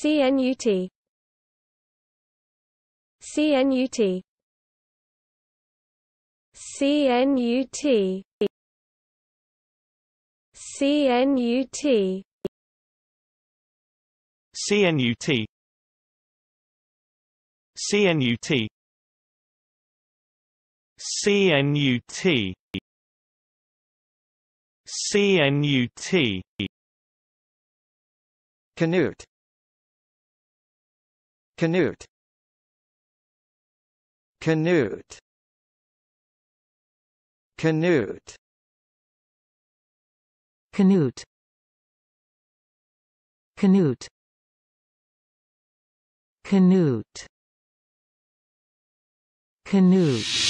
CNUT CNUT CNUT CNUT CNUT CNUT CNUT CNUT Canute Canute Canute Canute Canute Canute Canute Canute